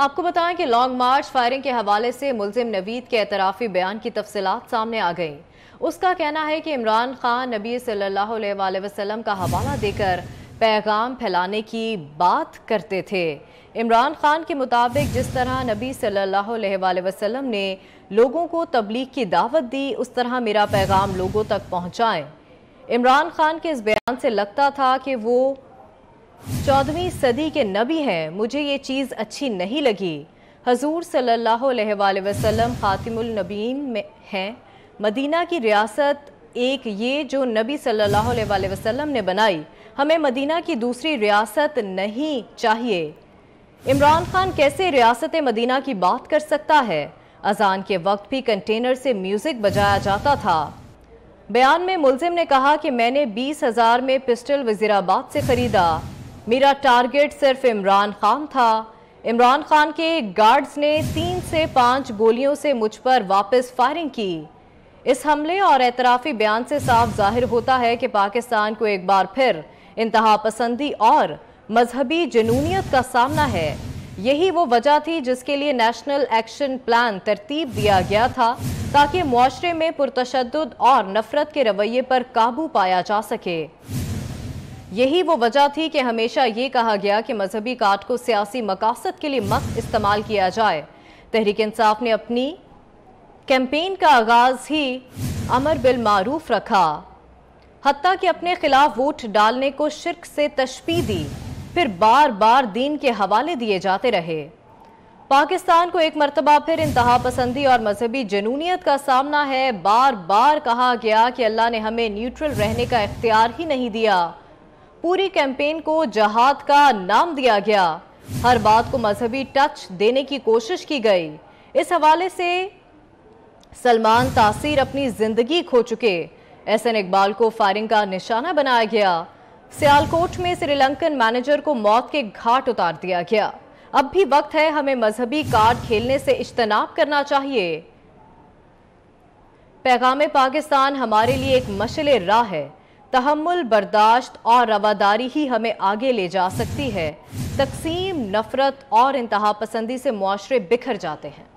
आपको बताएं कि लॉन्ग मार्च फायरिंग के हवाले से मुलजिम नवीद के एतराफ़ी बयान की तफसलत सामने आ गई उसका कहना है कि इमरान खान नबी सल्लल्लाहु अलैहि वसल्लम का हवाला देकर पैगाम फैलाने की बात करते थे इमरान खान के मुताबिक जिस तरह नबी सल्लल्लाहु अलैहि वसल्लम ने लोगों को तबलीग की दावत दी उस तरह मेरा पैगाम लोगों तक पहुँचाएँ इमरान खान के इस बयान से लगता था कि वो चौदहवीं सदी के नबी हैं मुझे ये चीज़ अच्छी नहीं लगी हजूर सल्ला वसलम वसल्लम में हैं मदीना की रियासत एक ये जो नबी सल्ला वसलम ने बनाई हमें मदीना की दूसरी रियासत नहीं चाहिए इमरान खान कैसे रियासत मदीना की बात कर सकता है अजान के वक्त भी कंटेनर से म्यूज़िक बजाया जाता था बयान में मुलजिम ने कहा कि मैंने बीस हज़ार में पिस्टल वजीराबाद से ख़रीदा मेरा टारगेट सिर्फ इमरान खान था इमरान खान के गार्ड्स ने तीन से पाँच गोलियों से मुझ पर वापस फायरिंग की इस हमले और एतराफ़ी बयान से साफ जाहिर होता है कि पाकिस्तान को एक बार फिर इंतहा पसंदी और मजहबी जुनूनीत का सामना है यही वो वजह थी जिसके लिए नेशनल एक्शन प्लान तरतीब दिया गया था ताकि माशरे में पुरतशद और नफरत के रवैये पर काबू पाया जा सके यही वो वजह थी कि हमेशा ये कहा गया कि मजहबी काट को सियासी मकासद के लिए मत इस्तेमाल किया जाए तहरीक इंसाफ ने अपनी कैंपेन का आगाज़ ही अमर बिल मारूफ रखा हती कि अपने खिलाफ वोट डालने को शिरक से तशबी दी फिर बार बार दीन के हवाले दिए जाते रहे पाकिस्तान को एक मरतबा फिर इंतहा पसंदी और मजहबी जनूनीत का सामना है बार बार कहा गया कि अल्लाह ने हमें न्यूट्रल रहने का इख्तियार ही नहीं दिया पूरी कैंपेन को जहाद का नाम दिया गया हर बात को मजहबी टच देने की कोशिश की गई इस हवाले से सलमान तासीर अपनी जिंदगी खो चुके एस एन इकबाल को फायरिंग का निशाना बनाया गया सियालकोट में श्रीलंकन मैनेजर को मौत के घाट उतार दिया गया अब भी वक्त है हमें मजहबी कार्ड खेलने से इज्तनाब करना चाहिए पैगाम पाकिस्तान हमारे लिए एक मशले राह है तहमुल बर्दाश्त और रवादारी ही हमें आगे ले जा सकती है तकसीम नफरत और इंतहा पसंदी से मुआरे बिखर जाते हैं